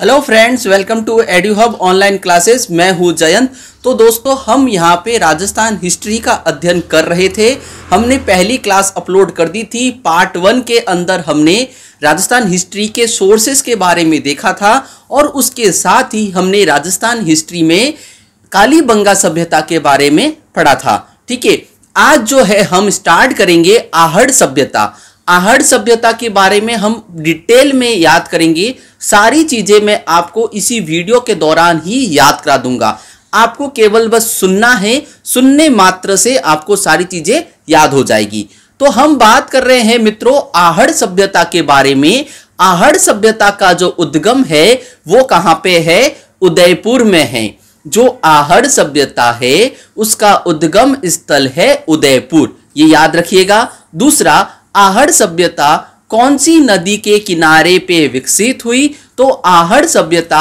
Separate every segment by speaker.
Speaker 1: hello friends welcome to Edu Hub online classes मैं हूँ जयंत तो दोस्तों हम यहाँ पे राजस्थान हिस्ट्री का अध्ययन कर रहे थे हमने पहली क्लास अपलोड कर दी थी पार्ट वन के अंदर हमने राजस्थान हिस्ट्री के सोर्सेस के बारे में देखा था और उसके साथ ही हमने राजस्थान हिस्ट्री में कालीबंगा सभ्यता के बारे में पढ़ा था ठीक है आज जो है हम स्टार्ट करेंगे आहड़ सभ्यता आहड़ सभ्यता के बारे में हम डिटेल में याद करेंगे सारी चीजें मैं आपको इसी वीडियो के दौरान ही याद करा दूंगा आपको केवल बस सुनना है सुनने मात्र से आपको सारी चीजें याद हो जाएगी तो हम बात कर रहे हैं मित्रों आहड़ सभ्यता के बारे में आहड़ सभ्यता का जो उद्गम है वो कहाँ पे है उदयपुर में है जो आहड़ सभ्यता है उसका उद्गम स्थल है उदयपुर ये याद रखिएगा दूसरा आहड़ सभ्यता कौन सी नदी के किनारे पे विकसित हुई तो आहड़ सभ्यता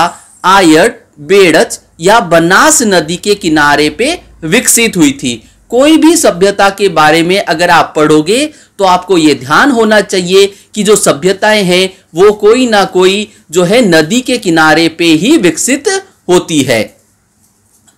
Speaker 1: आयट बेड़च या बनास नदी के किनारे पे विकसित हुई थी कोई भी सभ्यता के बारे में अगर आप पढ़ोगे तो आपको ये ध्यान होना चाहिए कि जो सभ्यताएं हैं वो कोई ना कोई जो है नदी के किनारे पे ही विकसित होती है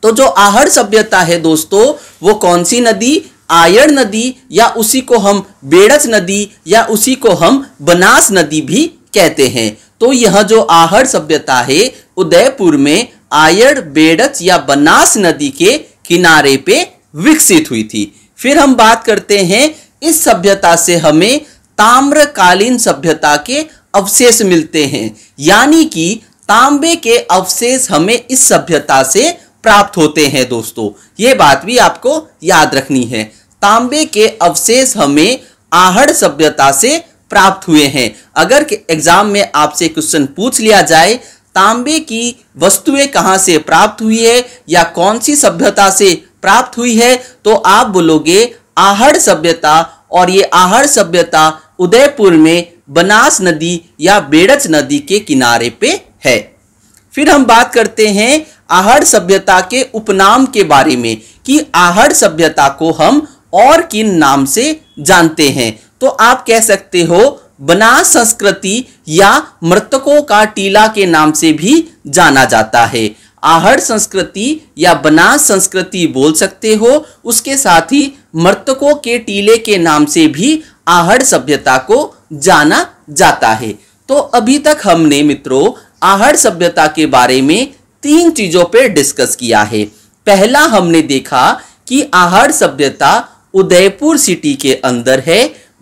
Speaker 1: तो जो आहड़ सभ्यता है दोस्तों वो कौन सी नदी आयर नदी या उसी को हम बेड़च नदी या उसी को हम बनास नदी भी कहते हैं तो यह जो आहड़ सभ्यता है उदयपुर में आयड़ बेड़च या बनास नदी के किनारे पे विकसित हुई थी फिर हम बात करते हैं इस सभ्यता से हमें ताम्रकालीन सभ्यता के अवशेष मिलते हैं यानी कि तांबे के अवशेष हमें इस सभ्यता से प्राप्त होते हैं दोस्तों ये बात भी आपको याद रखनी है तांबे के अवशेष हमें आहड़ सभ्यता से प्राप्त हुए हैं अगर एग्जाम में आपसे क्वेश्चन पूछ लिया जाए तांबे की वस्तुएं कहाँ से प्राप्त हुई है या कौन सी सभ्यता से प्राप्त हुई है तो आप बोलोगे आहड़ सभ्यता और ये आहड़ सभ्यता उदयपुर में बनास नदी या बेड़च नदी के किनारे पे है फिर हम बात करते हैं आहड़ सभ्यता के उपनाम के बारे में कि आहड़ सभ्यता को हम और किन नाम से जानते हैं तो आप कह सकते हो बनास संस्कृति या मृतकों का टीला के नाम से भी जाना जाता है आहड़ संस्कृति या बनास संस्कृति बोल सकते हो उसके साथ ही मृतकों के टीले के नाम से भी आहड़ सभ्यता को जाना जाता है तो अभी तक हमने मित्रों आहड़ सभ्यता के बारे में तीन चीजों पर डिस्कस किया है पहला हमने देखा कि आहार सभ्यता उदयपुर सिटी के अंदर है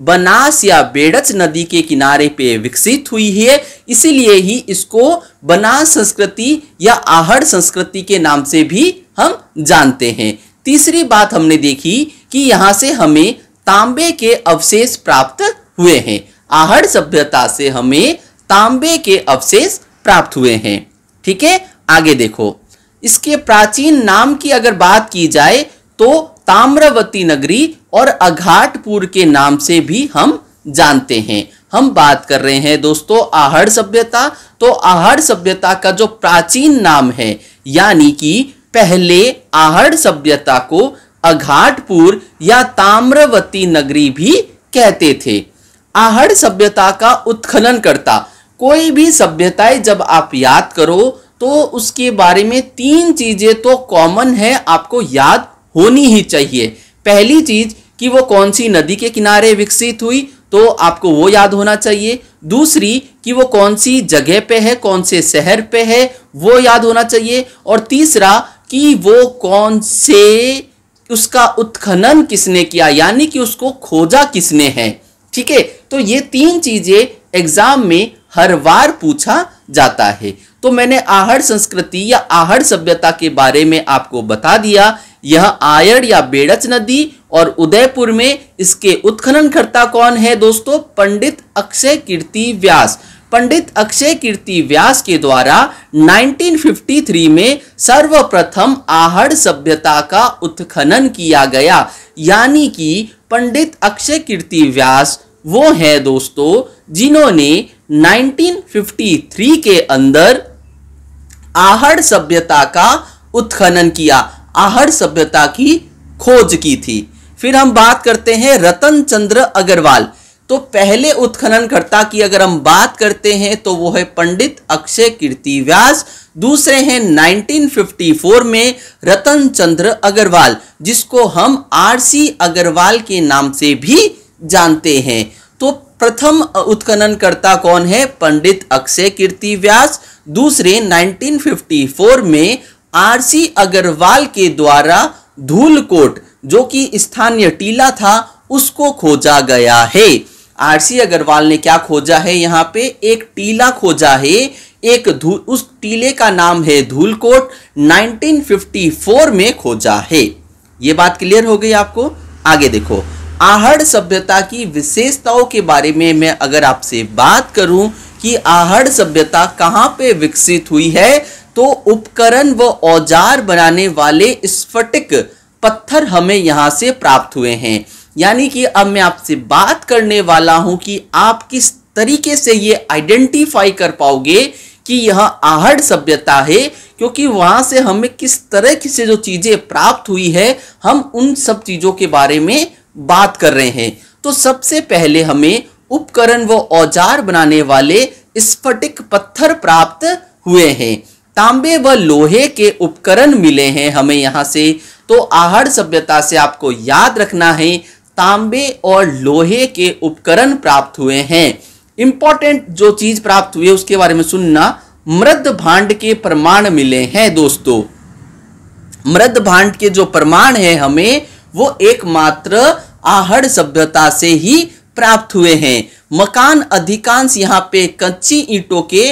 Speaker 1: बनास या बेड़च नदी के किनारे पे विकसित हुई है इसीलिए ही इसको बनास संस्कृति या आहड़ संस्कृति के नाम से भी हम जानते हैं तीसरी बात हमने देखी कि यहाँ से हमें तांबे के अवशेष प्राप्त हुए हैं आहड़ सभ्यता से हमें तांबे के अवशेष प्राप्त हुए हैं ठीक है आगे देखो इसके प्राचीन नाम की अगर बात की जाए तो ताम्रवती नगरी और अघाटपुर के नाम से भी हम जानते हैं हम बात कर रहे हैं दोस्तों आहड़ सभ्यता तो आहड़ सभ्यता का जो प्राचीन नाम है यानी कि पहले आहड़ सभ्यता को अघाटपुर या ताम्रवती नगरी भी कहते थे आहड़ सभ्यता का उत्खनन करता कोई भी सभ्यताएं जब आप याद करो तो उसके बारे में तीन चीजें तो कॉमन है आपको याद होनी ही चाहिए पहली चीज कि वो कौन सी नदी के किनारे विकसित हुई तो आपको वो याद होना चाहिए दूसरी कि वो कौन सी जगह पे है कौन से शहर पे है वो याद होना चाहिए और तीसरा कि वो कौन से उसका उत्खनन किसने किया यानी कि उसको खोजा किसने है ठीक है तो ये तीन चीजें एग्जाम में हर बार पूछा जाता है तो मैंने आहड़ संस्कृति या आहड़ सभ्यता के बारे में आपको बता दिया यह आयड़ या बेड़च नदी और उदयपुर में इसके उत्खननकर्ता कौन है दोस्तों पंडित अक्षय कीर्ति व्यास पंडित अक्षय कीर्ति व्यास के द्वारा 1953 में सर्वप्रथम आहड़ सभ्यता का उत्खनन किया गया यानी कि पंडित अक्षय कीर्ति व्यास वो है दोस्तों जिन्होंने 1953 के अंदर आहड़ सभ्यता का उत्खनन किया आहड़ सभ्यता की खोज की थी फिर हम बात करते हैं रतन चंद्र अग्रवाल तो पहले उत्खननकर्ता की अगर हम बात करते हैं तो वो है पंडित अक्षय कीर्ति व्यास दूसरे हैं 1954 में रतन चंद्र अग्रवाल जिसको हम आरसी अग्रवाल के नाम से भी जानते हैं तो प्रथम उत्खननकर्ता कौन है पंडित अक्षय कीर्ति व्यास दूसरे 1954 में आरसी अग्रवाल के द्वारा धूलकोट जो कि स्थानीय टीला था उसको खोजा गया है आरसी अग्रवाल ने क्या खोजा है यहाँ पे एक टीला खोजा है एक उस टीले का नाम है धूलकोट 1954 में खोजा है ये बात क्लियर हो गई आपको आगे देखो आहड़ सभ्यता की विशेषताओं के बारे में मैं अगर आपसे बात करूं कि आहड़ सभ्यता कहाँ पे विकसित हुई है तो उपकरण व औजार बनाने वाले स्फटिक पत्थर हमें यहाँ से प्राप्त हुए हैं यानी कि अब मैं आपसे बात करने वाला हूं कि आप किस तरीके से ये आइडेंटिफाई कर पाओगे कि यह आहड़ सभ्यता है क्योंकि वहां से हमें किस तरह की से जो चीजें प्राप्त हुई है हम उन सब चीजों के बारे में बात कर रहे हैं तो सबसे पहले हमें उपकरण व औजार बनाने वाले स्फटिक पत्थर प्राप्त हुए हैं तांबे व लोहे के उपकरण मिले हैं हमें यहाँ से तो आहड़ सभ्यता से आपको याद रखना है तांबे और लोहे के उपकरण प्राप्त हुए हैं इंपॉर्टेंट जो चीज प्राप्त हुई है उसके बारे में सुनना मृद भांड के प्रमाण मिले हैं दोस्तों मृद भांड के जो प्रमाण है हमें वो एकमात्र आहड़ सभ्यता से ही प्राप्त हुए हैं मकान अधिकांश यहाँ पे कच्ची ईंटों के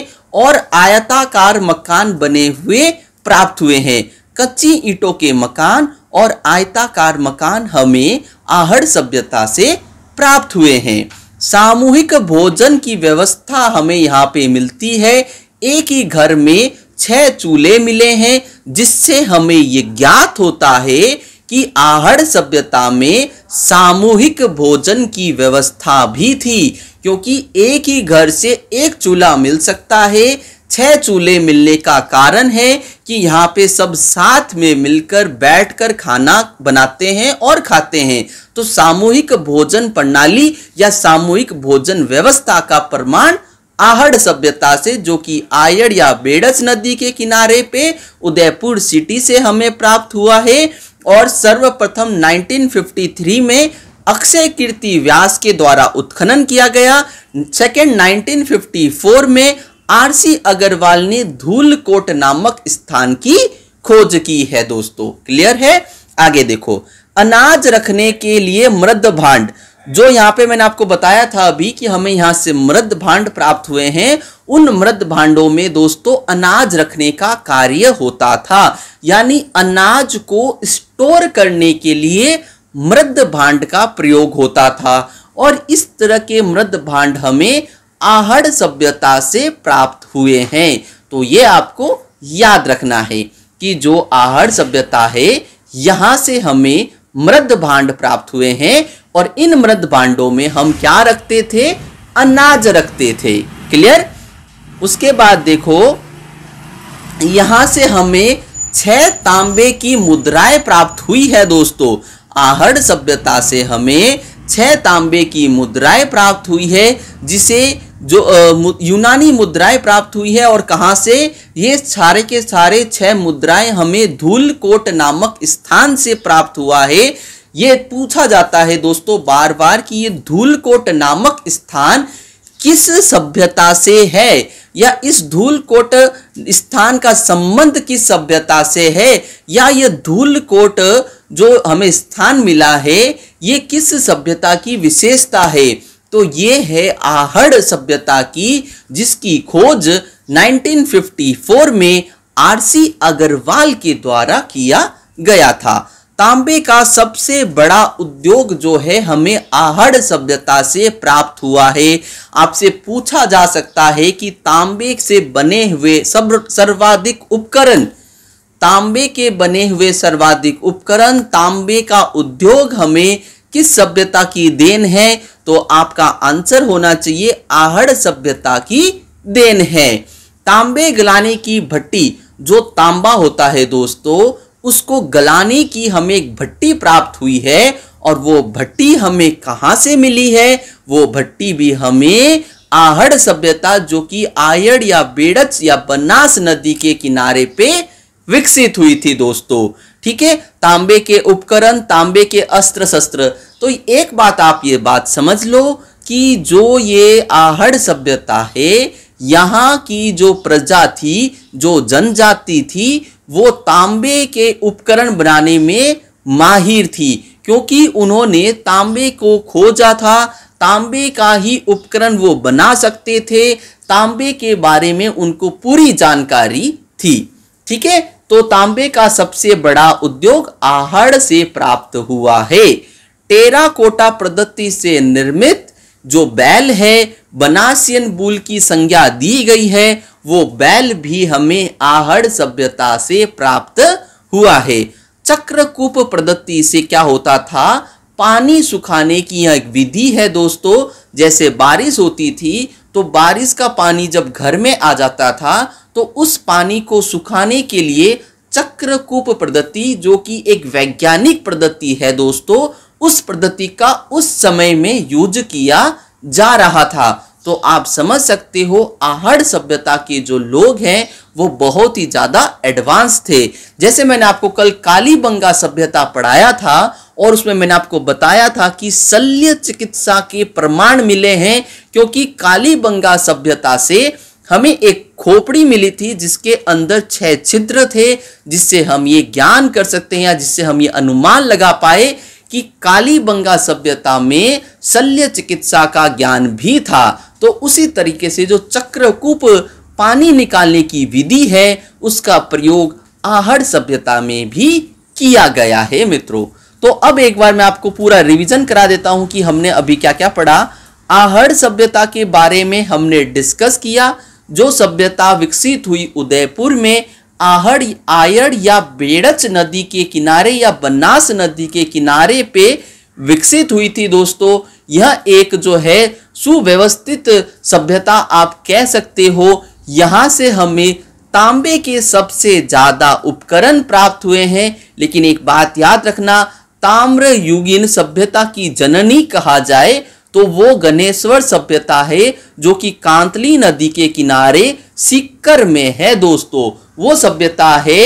Speaker 1: और आयताकार मकान बने हुए प्राप्त हुए हैं कच्ची ईंटों के मकान और आयताकार मकान हमें आहड़ सभ्यता से प्राप्त हुए हैं सामूहिक भोजन की व्यवस्था हमें यहाँ पे मिलती है एक ही घर में छह चूल्हे मिले हैं जिससे हमें ये ज्ञात होता है कि आहड़ सभ्यता में सामूहिक भोजन की व्यवस्था भी थी क्योंकि एक ही घर से एक चूल्हा मिल सकता है छह चूल्हे मिलने का कारण है कि यहाँ पे सब साथ में मिलकर बैठकर खाना बनाते हैं और खाते हैं तो सामूहिक भोजन प्रणाली या सामूहिक भोजन व्यवस्था का प्रमाण आहड़ सभ्यता से जो कि आयड़ या बेड़स नदी के किनारे पे उदयपुर सिटी से हमें प्राप्त हुआ है और सर्वप्रथम 1953 में अक्षय कीर्ति व्यास के द्वारा उत्खनन किया गया सेकेंड 1954 में आरसी अग्रवाल ने धूलकोट नामक स्थान की खोज की है दोस्तों क्लियर है आगे देखो अनाज रखने के लिए मृद भांड जो यहाँ पे मैंने आपको बताया था अभी कि हमें यहाँ से मृद भांड प्राप्त हुए हैं उन मृद भांडों में दोस्तों अनाज रखने का कार्य होता था यानी अनाज को स्टोर करने के लिए मृद भांड का प्रयोग होता था और इस तरह के मृद भांड हमें आहड़ सभ्यता से प्राप्त हुए हैं तो ये आपको याद रखना है कि जो आहड़ सभ्यता है यहाँ से हमें मृद भांड प्राप्त हुए हैं और इन मृद भांडों में हम क्या रखते थे अनाज रखते थे क्लियर उसके बाद देखो यहां से हमें छह तांबे की मुद्राएं प्राप्त हुई है दोस्तों आहड़ सभ्यता से हमें छह तांबे की मुद्राएं प्राप्त हुई है जिसे जो यूनानी मुद्राएं प्राप्त हुई है और कहाँ से ये सारे के सारे छह मुद्राएं हमें धूल कोट नामक स्थान से प्राप्त हुआ है ये पूछा जाता है दोस्तों बार बार कि ये धूल कोट नामक स्थान किस सभ्यता से है या इस धूल कोट स्थान का संबंध किस सभ्यता से है या ये धूल कोट जो हमें स्थान मिला है ये किस सभ्यता की विशेषता है तो ये है आहड़ सभ्यता की जिसकी खोज 1954 में आरसी अग्रवाल के द्वारा किया गया था तांबे का सबसे बड़ा उद्योग जो है हमें आहड़ सभ्यता से प्राप्त हुआ है आपसे पूछा जा सकता है कि तांबे से बने हुए सब सर्वाधिक उपकरण तांबे के बने हुए सर्वाधिक उपकरण तांबे का उद्योग हमें किस सभ्यता की देन है तो आपका आंसर होना चाहिए आहड़ सभ्यता की देन है तांबे गलाने की भट्टी जो तांबा होता है दोस्तों उसको गलाने की हमें एक भट्टी प्राप्त हुई है और वो भट्टी हमें कहाँ से मिली है वो भट्टी भी हमें आहड़ सभ्यता जो कि आयड़ या बेड़च या बनास नदी के किनारे पे विकसित हुई थी दोस्तों ठीक है तांबे के उपकरण तांबे के अस्त्र शस्त्र तो एक बात आप ये बात समझ लो कि जो ये आहड़ सभ्यता है यहाँ की जो प्रजा थी जो जनजाति थी वो तांबे के उपकरण बनाने में माहिर थी क्योंकि उन्होंने तांबे को खोजा था तांबे का ही उपकरण वो बना सकते थे तांबे के बारे में उनको पूरी जानकारी थी ठीक है तो तांबे का सबसे बड़ा उद्योग आहड़ से प्राप्त हुआ है टेराकोटा पद्धति से निर्मित जो बैल है बनासियन बुल की संज्ञा दी गई है वो बैल भी हमें आहड़ सभ्यता से प्राप्त हुआ है चक्रकूप पद्धति से क्या होता था पानी सुखाने की यह एक विधि है दोस्तों जैसे बारिश होती थी तो बारिश का पानी जब घर में आ जाता था तो उस पानी को सुखाने के लिए चक्रकूप पद्धति जो कि एक वैज्ञानिक पद्धति है दोस्तों उस पद्धति का उस समय में यूज किया जा रहा था तो आप समझ सकते हो आहड़ सभ्यता के जो लोग हैं वो बहुत ही ज़्यादा एडवांस थे जैसे मैंने आपको कल कालीबंगा सभ्यता पढ़ाया था और उसमें मैंने आपको बताया था कि शल्य चिकित्सा के प्रमाण मिले हैं क्योंकि काली बंगा सभ्यता से हमें एक खोपड़ी मिली थी जिसके अंदर छह छिद्र थे जिससे हम ये ज्ञान कर सकते हैं या जिससे हम ये अनुमान लगा पाए कि काली बंगा सभ्यता में शल्य चिकित्सा का ज्ञान भी था तो उसी तरीके से जो चक्रकूप पानी निकालने की विधि है उसका प्रयोग आहड़ सभ्यता में भी किया गया है मित्रों तो अब एक बार मैं आपको पूरा रिवीजन करा देता हूं कि हमने अभी क्या क्या पढ़ा आहड़ सभ्यता के बारे में हमने डिस्कस किया जो सभ्यता विकसित हुई उदयपुर में आहड़ आयड़ या बेड़च नदी के किनारे या बनास नदी के किनारे पे विकसित हुई थी दोस्तों यह एक जो है सुव्यवस्थित सभ्यता आप कह सकते हो यहाँ से हमें तांबे के सबसे ज़्यादा उपकरण प्राप्त हुए हैं लेकिन एक बात याद रखना ताम्र युगीन सभ्यता की जननी कहा जाए तो वो गणेश्वर सभ्यता है जो कि कांतली नदी के किनारे सिक्कर में है दोस्तों वो सभ्यता है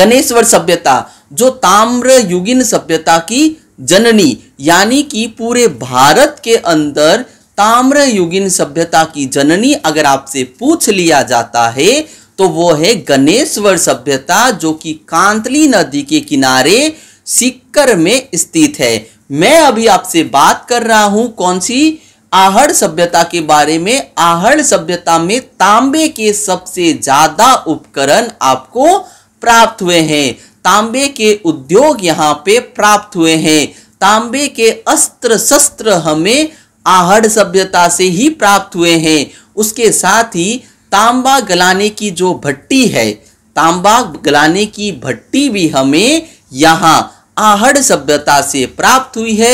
Speaker 1: गणेश्वर सभ्यता जो ताम्र युगीन सभ्यता की जननी यानी कि पूरे भारत के अंदर ताम्र युगीन सभ्यता की जननी अगर आपसे पूछ लिया जाता है तो वो है गणेश्वर सभ्यता जो कि कांतली नदी के किनारे सीकर में स्थित है मैं अभी आपसे बात कर रहा हूं कौन सी आहड़ सभ्यता के बारे में आहड़ सभ्यता में तांबे के सबसे ज्यादा उपकरण आपको प्राप्त हुए हैं तांबे के उद्योग यहाँ पे प्राप्त हुए हैं तांबे के अस्त्र शस्त्र हमें आहड़ सभ्यता से ही प्राप्त हुए हैं उसके साथ ही तांबा गलाने की जो भट्टी है तांबा गलाने की भट्टी भी हमें यहाँ आहड़ सभ्यता से प्राप्त हुई है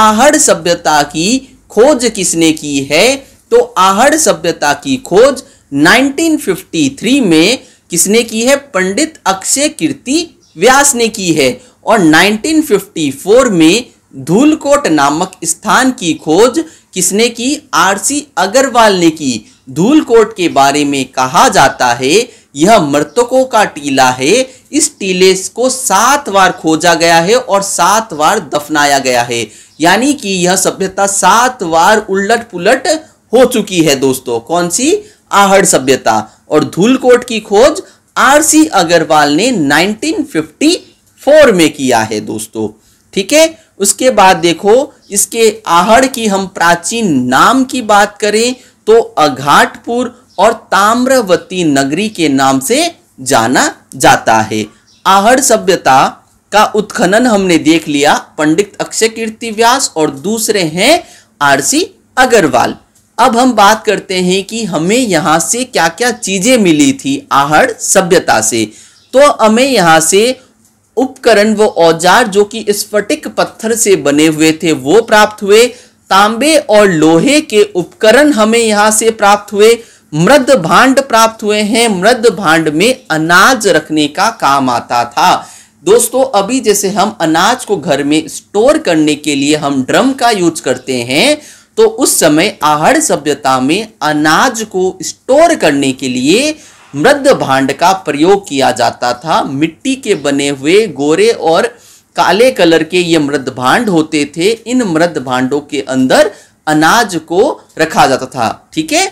Speaker 1: आहड़ सभ्यता की खोज किसने की है तो आहड़ सभ्यता की खोज 1953 में किसने की है पंडित अक्षय कीर्ति व्यास ने की है और 1954 में धूलकोट नामक स्थान की खोज किसने की आरसी अग्रवाल ने की धूलकोट के बारे में कहा जाता है यह मृतकों का टीला है इस टीले को सात बार खोजा गया है और सात बार दफनाया गया है यानी कि यह सभ्यता सात बार उलट पुलट हो चुकी है दोस्तों कौन सी आहड़ सभ्यता और धूलकोट की खोज आरसी अग्रवाल ने 1954 में किया है दोस्तों ठीक है उसके बाद देखो इसके आहड़ की हम प्राचीन नाम की बात करें तो अघाटपुर और ताम्रवती नगरी के नाम से जाना जाता है आहड़ सभ्यता का उत्खनन हमने देख लिया पंडित अक्षय कीर्ति व्यास और दूसरे हैं आरसी अग्रवाल अब हम बात करते हैं कि हमें यहाँ से क्या क्या चीज़ें मिली थी आहड़ सभ्यता से तो हमें यहाँ से उपकरण व औजार जो कि स्फटिक पत्थर से बने हुए थे वो प्राप्त हुए तांबे और लोहे के उपकरण हमें यहाँ से प्राप्त हुए मृद भांड प्राप्त हुए हैं मृद भांड में अनाज रखने का काम आता था दोस्तों अभी जैसे हम अनाज को घर में स्टोर करने के लिए हम ड्रम का यूज करते हैं तो उस समय आहड़ सभ्यता में अनाज को स्टोर करने के लिए मृद भांड का प्रयोग किया जाता था मिट्टी के बने हुए गोरे और काले कलर के ये मृद भांड होते थे इन मृद भांडों के अंदर अनाज को रखा जाता था ठीक है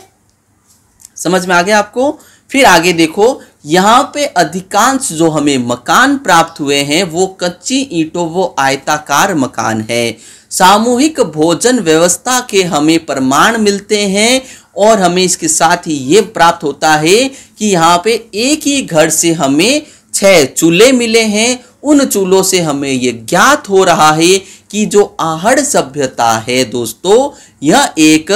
Speaker 1: समझ में आ गया आपको फिर आगे देखो यहाँ पे अधिकांश जो हमें मकान प्राप्त हुए हैं वो कच्ची ईंटों वो आयताकार मकान है सामूहिक भोजन व्यवस्था के हमें प्रमाण मिलते हैं और हमें इसके साथ ही ये प्राप्त होता है कि यहाँ पे एक ही घर से हमें छह चूल्हे मिले हैं उन चूल्हों से हमें ये ज्ञात हो रहा है कि जो आहड़ सभ्यता है दोस्तों यह एक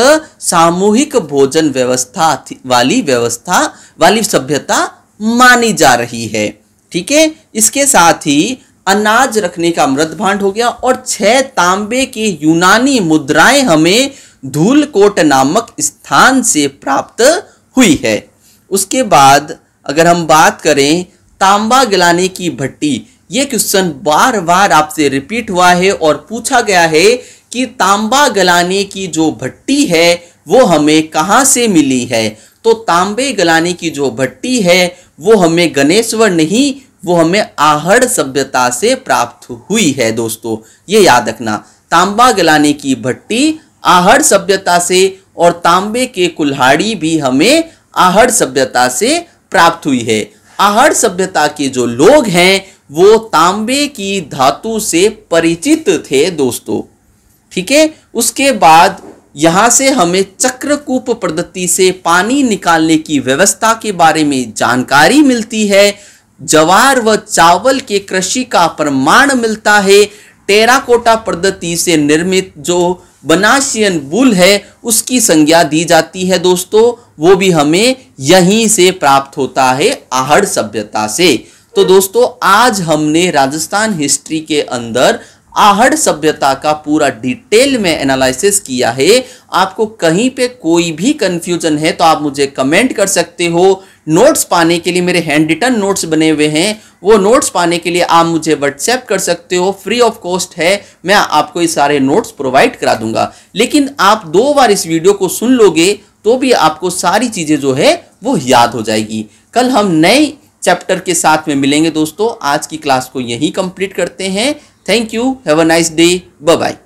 Speaker 1: सामूहिक भोजन व्यवस्था वाली व्यवस्था वाली सभ्यता मानी जा रही है ठीक है इसके साथ ही अनाज रखने का मृत भांड हो गया और छह तांबे के यूनानी मुद्राएं हमें धूलकोट नामक स्थान से प्राप्त हुई है उसके बाद अगर हम बात करें तांबा गलाने की भट्टी ये क्वेश्चन बार बार आपसे रिपीट हुआ है और पूछा गया है कि तांबा गलाने की जो भट्टी है वो हमें कहाँ से मिली है तो तांबे गलाने की जो भट्टी है वो हमें गणेश्वर नहीं वो हमें आहड़ सभ्यता से प्राप्त हुई है दोस्तों ये याद रखना तांबा गलाने की भट्टी आहड़ सभ्यता से और तांबे के कुल्हाड़ी भी हमें आहड़ सभ्यता से प्राप्त हुई है आहड़ सभ्यता के जो लोग हैं वो तांबे की धातु से परिचित थे दोस्तों ठीक है उसके बाद यहाँ से हमें चक्रकूप पद्धति से पानी निकालने की व्यवस्था के बारे में जानकारी मिलती है जवार व चावल के कृषि का प्रमाण मिलता है टेराकोटा पद्धति से निर्मित जो बनाशियन बुल है उसकी संज्ञा दी जाती है दोस्तों वो भी हमें यहीं से प्राप्त होता है आहड़ सभ्यता से तो दोस्तों आज हमने राजस्थान हिस्ट्री के अंदर आहड़ सभ्यता का पूरा डिटेल में एनालिसिस किया है आपको कहीं पे कोई भी कंफ्यूजन है तो आप मुझे कमेंट कर सकते हो नोट्स पाने के लिए मेरे हैंड रिटर्न नोट्स बने हुए हैं वो नोट्स पाने के लिए आप मुझे व्हाट्सएप कर सकते हो फ्री ऑफ कॉस्ट है मैं आपको ये सारे नोट्स प्रोवाइड करा दूंगा लेकिन आप दो बार इस वीडियो को सुन लोगे तो भी आपको सारी चीज़ें जो है वो याद हो जाएगी कल हम नए चैप्टर के साथ में मिलेंगे दोस्तों आज की क्लास को यहीं कंप्लीट करते हैं thank you have a nice day bye